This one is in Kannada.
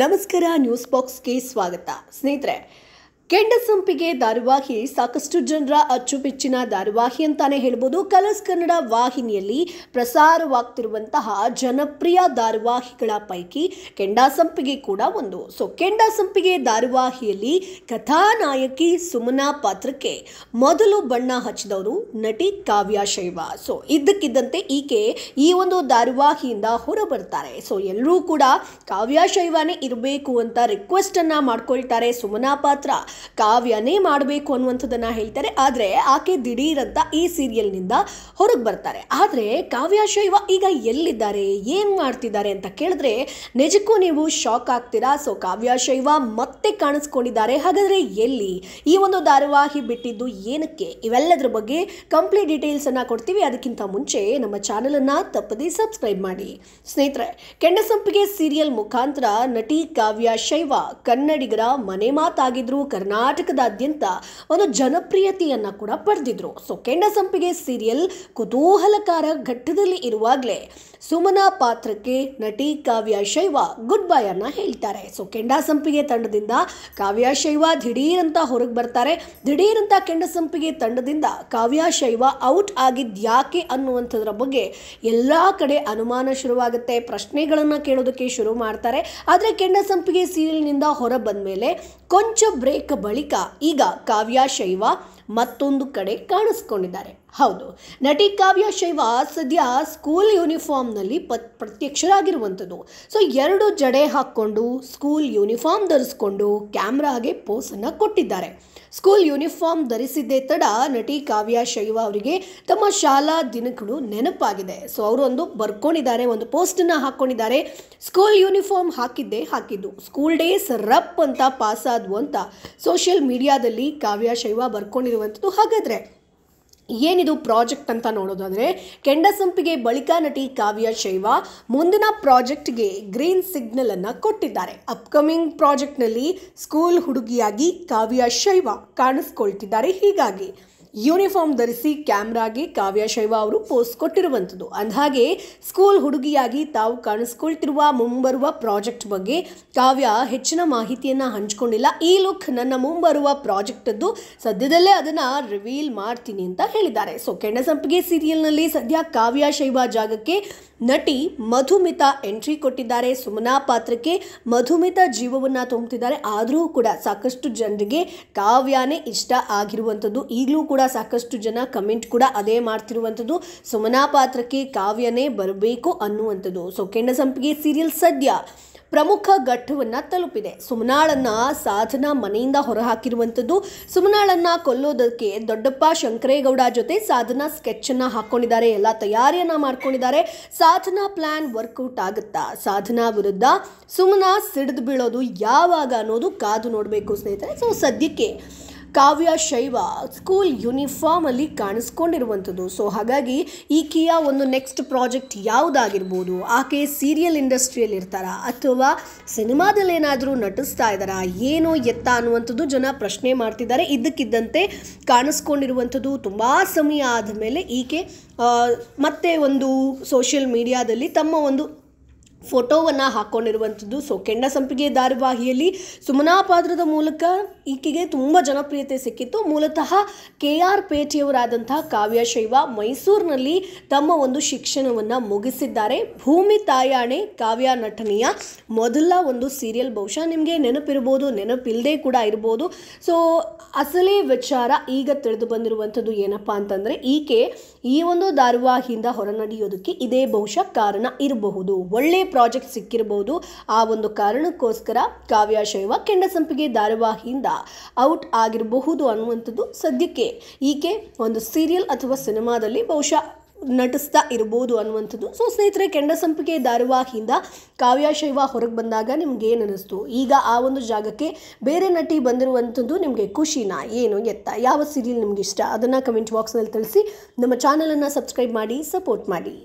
ನಮಸ್ಕಾರ ನ್ಯೂಸ್ ಬಾಕ್ಸ್ಗೆ ಸ್ವಾಗತ ಸ್ನೇಹಿತರೆ ಕೆಂಡ ಸಂಪಿಗೆ ಧಾರಾವಾಹಿ ಸಾಕಷ್ಟು ಜನರ ಅಚ್ಚುಮೆಚ್ಚಿನ ಧಾರಾವಾಹಿ ಅಂತಾನೆ ಹೇಳ್ಬೋದು ಕಲರ್ಸ್ ಕನ್ನಡ ವಾಹಿನಿಯಲ್ಲಿ ಪ್ರಸಾರವಾಗ್ತಿರುವಂತಹ ಜನಪ್ರಿಯ ಧಾರಾವಾಹಿಗಳ ಪೈಕಿ ಕೆಂಡ ಸಂಪಿಗೆ ಕೂಡ ಒಂದು ಸೊ ಕೆಂಡ ಸಂಪಿಗೆ ಧಾರಾವಾಹಿಯಲ್ಲಿ ಕಥಾನಾಯಕಿ ಸುಮನಾ ಪಾತ್ರಕ್ಕೆ ಮೊದಲು ಬಣ್ಣ ಹಚ್ಚಿದವರು ನಟಿ ಕಾವ್ಯ ಶೈವ ಸೊ ಇದ್ದಕ್ಕಿದ್ದಂತೆ ಈಕೆ ಈ ಒಂದು ಧಾರಾವಾಹಿಯಿಂದ ಹೊರ ಬರ್ತಾರೆ ಸೊ ಎಲ್ಲರೂ ಕೂಡ ಕಾವ್ಯ ಶೈವಾನೇ ಇರಬೇಕು ಅಂತ ರಿಕ್ವೆಸ್ಟನ್ನು ಮಾಡ್ಕೊಳ್ತಾರೆ ಸುಮನಾ ಪಾತ್ರ ಕಾವ್ಯನೇ ಮಾಡಬೇಕು ಅನ್ನುವಂಥದ್ದನ್ನ ಹೇಳ್ತಾರೆ ಆದ್ರೆ ಆಕೆ ದಿಢೀರಂತ ಈ ಸೀರಿಯಲ್ನಿಂದ ಹೊರಗೆ ಬರ್ತಾರೆ ಆದ್ರೆ ಕಾವ್ಯ ಶೈವ ಈಗ ಎಲ್ಲಿದ್ದಾರೆ ಏನು ಮಾಡ್ತಿದ್ದಾರೆ ಅಂತ ಕೇಳಿದ್ರೆ ನಿಜಕ್ಕೂ ನೀವು ಶಾಕ್ ಆಗ್ತೀರಾ ಸೊ ಕಾವ್ಯ ಶೈವ ಮತ್ತೆ ಕಾಣಿಸ್ಕೊಂಡಿದ್ದಾರೆ ಹಾಗಾದ್ರೆ ಎಲ್ಲಿ ಈ ಒಂದು ಧಾರಾವಾಹಿ ಬಿಟ್ಟಿದ್ದು ಏನಕ್ಕೆ ಇವೆಲ್ಲದರ ಬಗ್ಗೆ ಕಂಪ್ಲೀಟ್ ಡೀಟೇಲ್ಸ್ ಅನ್ನ ಕೊಡ್ತೀವಿ ಅದಕ್ಕಿಂತ ಮುಂಚೆ ನಮ್ಮ ಚಾನೆಲ್ ಅನ್ನ ತಪ್ಪದೆ ಸಬ್ಸ್ಕ್ರೈಬ್ ಮಾಡಿ ಸ್ನೇಹಿತರೆ ಸಂಪಿಗೆ ಸೀರಿಯಲ್ ಮುಖಾಂತರ ನಟಿ ಕಾವ್ಯ ಶೈವ ಕನ್ನಡಿಗರ ಮನೆ ಮಾತಾಗಿದ್ರು ಕರ್ನಾಟಕ ಕರ್ನಾಟಕದಾದ್ಯಂತ ಒಂದು ಜನಪ್ರಿಯತೆಯನ್ನು ಕೂಡ ಪಡೆದಿದ್ರು ಸೊ ಕೆಂಡ ಸಂಪಿಗೆ ಸೀರಿಯಲ್ ಕುತೂಹಲಕಾರ ಘಟ್ಟದಲ್ಲಿ ಇರುವಾಗಲೇ ಸುಮನಾ ಪಾತ್ರಕ್ಕೆ ನಟಿ ಕಾವ್ಯ ಶೈವ ಗುಡ್ ಬೈ ಅನ್ನ ಹೇಳ್ತಾರೆ ಸೊ ಕೆಂಡ ಸಂಪಿಗೆ ತಂಡದಿಂದ ಕಾವ್ಯ ಶೈವ ದಿಢೀರಂತ ಹೊರಗೆ ಬರ್ತಾರೆ ದಿಢೀರಂತ ಕೆಂಡ ಸಂಪಿಗೆ ತಂಡದಿಂದ ಕಾವ್ಯ ಶೈವ ಔಟ್ ಆಗಿದ್ಯಾಕೆ ಅನ್ನುವಂಥದ್ರ ಬಗ್ಗೆ ಎಲ್ಲ ಕಡೆ ಅನುಮಾನ ಶುರುವಾಗುತ್ತೆ ಪ್ರಶ್ನೆಗಳನ್ನು ಕೇಳೋದಕ್ಕೆ ಶುರು ಮಾಡ್ತಾರೆ ಆದರೆ ಕೆಂಡ ಸಂಪಿಗೆ ಸೀರಿಯಲ್ನಿಂದ ಹೊರ ಬಂದ ಮೇಲೆ ಕೊಂಚ ಬ್ರೇಕ್ ಬಳಿಕ ಈಗ ಕಾವ್ಯ ಶೈವ ಮತ್ತೊಂದು ಕಡೆ ಕಾಣಿಸ್ಕೊಂಡಿದ್ದಾರೆ ಹೌದು ನಟಿ ಕಾವ್ಯ ಶೈವ ಸದ್ಯ ಸ್ಕೂಲ್ ಯೂನಿಫಾರ್ಮ್ನಲ್ಲಿ ಪತ್ ಪ್ರತ್ಯಕ್ಷರಾಗಿರುವಂಥದ್ದು ಸೊ ಎರಡು ಜಡೆ ಹಾಕ್ಕೊಂಡು ಸ್ಕೂಲ್ ಯೂನಿಫಾರ್ಮ್ ಧರಿಸ್ಕೊಂಡು ಕ್ಯಾಮ್ರಾಗೆ ಪೋಸನ್ನು ಕೊಟ್ಟಿದ್ದಾರೆ ಸ್ಕೂಲ್ ಯೂನಿಫಾರ್ಮ್ ಧರಿಸಿದ್ದೇ ತಡ ನಟಿ ಕಾವ್ಯ ಶೈವ ಅವರಿಗೆ ತಮ್ಮ ಶಾಲಾ ದಿನಗಳು ನೆನಪಾಗಿದೆ ಸೊ ಒಂದು ಬರ್ಕೊಂಡಿದ್ದಾರೆ ಒಂದು ಪೋಸ್ಟನ್ನು ಹಾಕ್ಕೊಂಡಿದ್ದಾರೆ ಸ್ಕೂಲ್ ಯೂನಿಫಾರ್ಮ್ ಹಾಕಿದ್ದೇ ಹಾಕಿದ್ದು ಸ್ಕೂಲ್ ಡೇಸ್ ರಪ್ ಅಂತ ಪಾಸ್ ಆದ್ವು ಅಂತ ಸೋಷಿಯಲ್ ಮೀಡಿಯಾದಲ್ಲಿ ಕಾವ್ಯ ಶೈವ ಬರ್ಕೊಂಡಿರುವ ಇರುವಂಥದ್ದು ಹಾಗಾದರೆ ಏನಿದು ಪ್ರಾಜೆಕ್ಟ್ ಅಂತ ನೋಡೋದಾದರೆ ಕೆಂಡಸಂಪಿಗೆ ಬಳಿಕ ನಟಿ ಕಾವ್ಯ ಶೈವ ಮುಂದಿನ ಪ್ರಾಜೆಕ್ಟ್ಗೆ ಗ್ರೀನ್ ಸಿಗ್ನಲ್ ಸಿಗ್ನಲನ್ನು ಕೊಟ್ಟಿದ್ದಾರೆ ಅಪ್ಕಮಿಂಗ್ ಪ್ರಾಜೆಕ್ಟ್ನಲ್ಲಿ ಸ್ಕೂಲ್ ಹುಡುಗಿಯಾಗಿ ಕಾವ್ಯ ಶೈವ ಕಾಣಿಸ್ಕೊಳ್ತಿದ್ದಾರೆ ಹೀಗಾಗಿ ಯೂನಿಫಾರ್ಮ್ ಧರಿಸಿ ಕ್ಯಾಮ್ರಾಗೆ ಕಾವ್ಯ ಶೈವ ಅವರು ಪೋಸ್ಟ್ ಕೊಟ್ಟಿರುವಂಥದ್ದು ಅಂದಹಾಗೆ ಸ್ಕೂಲ್ ಹುಡುಗಿಯಾಗಿ ತಾವು ಕಾಣಿಸ್ಕೊಳ್ತಿರುವ ಮುಂಬರುವ ಪ್ರಾಜೆಕ್ಟ್ ಬಗ್ಗೆ ಕಾವ್ಯ ಹೆಚ್ಚಿನ ಮಾಹಿತಿಯನ್ನು ಹಂಚಿಕೊಂಡಿಲ್ಲ ಈ ಲುಕ್ ನನ್ನ ಮುಂಬರುವ ಪ್ರಾಜೆಕ್ಟದ್ದು ಸದ್ಯದಲ್ಲೇ ಅದನ್ನು ರಿವೀಲ್ ಮಾಡ್ತೀನಿ ಅಂತ ಹೇಳಿದ್ದಾರೆ ಸೊ ಕೆಣ್ಣ ಸಂಪಿಗೆ ಸೀರಿಯಲ್ನಲ್ಲಿ ಸದ್ಯ ಕಾವ್ಯ ಶೈವ ಜಾಗಕ್ಕೆ ನಟಿ ಮಧುಮಿತ ಎಂಟ್ರಿ ಕೊಟ್ಟಿದ್ದಾರೆ ಸುಮನಾ ಪಾತ್ರಕ್ಕೆ ಮಧುಮಿತ ಜೀವವನ್ನು ತುಂಬುತ್ತಿದ್ದಾರೆ ಆದರೂ ಕೂಡ ಸಾಕಷ್ಟು ಜನರಿಗೆ ಕಾವ್ಯನೇ ಇಷ್ಟ ಆಗಿರುವಂಥದ್ದು ಈಗಲೂ ಕೂಡ ಕೂಡ ಸಾಕಷ್ಟು ಜನ ಕಮೆಂಟ್ ಕೂಡ ಅದೇ ಮಾಡ್ತಿರುವಂಥದ್ದು ಸುಮನಾ ಪಾತ್ರಕ್ಕೆ ಕಾವ್ಯನೇ ಬರಬೇಕು ಅನ್ನುವಂಥದ್ದು ಸೊ ಕೆಂಡ ಸಂಪಿಗೆ ಸೀರಿಯಲ್ ಸದ್ಯ ಪ್ರಮುಖ ಘಟ್ಟವನ್ನು ತಲುಪಿದೆ ಸುಮನಾಳನ್ನ ಸಾಧನ ಮನೆಯಿಂದ ಹೊರಹಾಕಿರುವಂಥದ್ದು ಸುಮನಾಳನ್ನ ಕೊಲ್ಲೋದಕ್ಕೆ ದೊಡ್ಡಪ್ಪ ಶಂಕರೇಗೌಡ ಜೊತೆ ಸಾಧನಾ ಸ್ಕೆಚ್ಚನ್ನು ಹಾಕೊಂಡಿದ್ದಾರೆ ಎಲ್ಲ ತಯಾರಿಯನ್ನು ಮಾಡ್ಕೊಂಡಿದ್ದಾರೆ ಸಾಧನಾ ಪ್ಲ್ಯಾನ್ ವರ್ಕೌಟ್ ಆಗುತ್ತಾ ಸಾಧನಾ ವಿರುದ್ಧ ಸುಮನಾ ಸಿಡಿದು ಬೀಳೋದು ಯಾವಾಗ ಅನ್ನೋದು ಕಾದು ನೋಡಬೇಕು ಸ್ನೇಹಿತರೆ ಸೊ ಸದ್ಯಕ್ಕೆ ಕಾವ್ಯ ಶೈವ ಸ್ಕೂಲ್ ಯೂನಿಫಾರ್ಮಲ್ಲಿ ಕಾಣಿಸ್ಕೊಂಡಿರುವಂಥದ್ದು ಸೊ ಹಾಗಾಗಿ ಈಕೆಯ ಒಂದು ನೆಕ್ಸ್ಟ್ ಪ್ರಾಜೆಕ್ಟ್ ಯಾವುದಾಗಿರ್ಬೋದು ಆಕೆ ಸೀರಿಯಲ್ ಇಂಡಸ್ಟ್ರಿಯಲ್ಲಿ ಇರ್ತಾರಾ ಅಥವಾ ಸಿನಿಮಾದಲ್ಲಿ ಏನಾದರೂ ನಟಿಸ್ತಾ ಇದ್ದಾರಾ ಏನೋ ಎತ್ತ ಅನ್ನುವಂಥದ್ದು ಜನ ಪ್ರಶ್ನೆ ಮಾಡ್ತಿದ್ದಾರೆ ಇದ್ದಕ್ಕಿದ್ದಂತೆ ಕಾಣಿಸ್ಕೊಂಡಿರುವಂಥದ್ದು ತುಂಬ ಸಮಯ ಆದ ಮೇಲೆ ಈಕೆ ಮತ್ತೆ ಒಂದು ಸೋಷಿಯಲ್ ಮೀಡಿಯಾದಲ್ಲಿ ತಮ್ಮ ಒಂದು ಫೋಟೋವನ್ನು ಹಾಕ್ಕೊಂಡಿರುವಂಥದ್ದು ಸೊ ಕೆಂಡ ಸಂಪಿಗೆ ಧಾರಾವಾಹಿಯಲ್ಲಿ ಸುಮನಾ ಪಾತ್ರದ ಮೂಲಕ ಈಕೆಗೆ ತುಂಬ ಜನಪ್ರಿಯತೆ ಸಿಕ್ಕಿತ್ತು ಮೂಲತಃ ಕೆ ಆರ್ ಪೇಟೆಯವರಾದಂತಹ ಕಾವ್ಯ ಶೈವ ಮೈಸೂರಿನಲ್ಲಿ ತಮ್ಮ ಒಂದು ಶಿಕ್ಷಣವನ್ನು ಮುಗಿಸಿದ್ದಾರೆ ಭೂಮಿ ತಾಯಾಣೆ ಕಾವ್ಯ ನಟನೆಯ ಮೊದಲ ಒಂದು ಸೀರಿಯಲ್ ಬಹುಶಃ ನಿಮಗೆ ನೆನಪಿರ್ಬೋದು ನೆನಪಿಲ್ಲದೆ ಕೂಡ ಇರ್ಬೋದು ಸೊ ಅಸಲೇ ವಿಚಾರ ಈಗ ತಿಳಿದು ಬಂದಿರುವಂಥದ್ದು ಏನಪ್ಪ ಅಂತಂದರೆ ಈಕೆ ಈ ಒಂದು ಧಾರಾವಾಹಿಯಿಂದ ಹೊರನಡೆಯೋದಕ್ಕೆ ಇದೇ ಬಹುಶಃ ಕಾರಣ ಇರಬಹುದು ಒಳ್ಳೆಯ ಪ್ರಾಜೆಕ್ಟ್ ಸಿಕ್ಕಿರಬಹುದು ಆ ಒಂದು ಕಾರಣಕ್ಕೋಸ್ಕರ ಕಾವ್ಯ ಶೈವ ಕೆಂಡಸಂಪಿಗೆ ಧಾರಾವಾಹಿಯಿಂದ ಔಟ್ ಆಗಿರಬಹುದು ಅನ್ನುವಂಥದ್ದು ಸದ್ಯಕ್ಕೆ ಈಕೆ ಒಂದು ಸೀರಿಯಲ್ ಅಥವಾ ಸಿನಿಮಾದಲ್ಲಿ ಬಹುಶಃ ನಟಿಸ್ತಾ ಇರಬಹುದು ಅನ್ನುವಂಥದ್ದು ಸೊ ಸ್ನೇಹಿತರೆ ಕೆಂಡಸಂಪಿಗೆ ಧಾರಾವಾಹಿಯಿಂದ ಕಾವ್ಯಾಶೈವ ಹೊರಗೆ ಬಂದಾಗ ನಿಮ್ಗೆ ಏನು ಅನ್ನಿಸ್ತು ಈಗ ಆ ಒಂದು ಜಾಗಕ್ಕೆ ಬೇರೆ ನಟಿ ಬಂದಿರುವಂಥದ್ದು ನಿಮಗೆ ಖುಷಿನಾ ಏನು ಎತ್ತ ಯಾವ ಸೀರಿಯಲ್ ನಿಮ್ಗೆ ಇಷ್ಟ ಅದನ್ನು ಕಮೆಂಟ್ ಬಾಕ್ಸ್ನಲ್ಲಿ ತಿಳಿಸಿ ನಮ್ಮ ಚಾನಲನ್ನು ಸಬ್ಸ್ಕ್ರೈಬ್ ಮಾಡಿ ಸಪೋರ್ಟ್ ಮಾಡಿ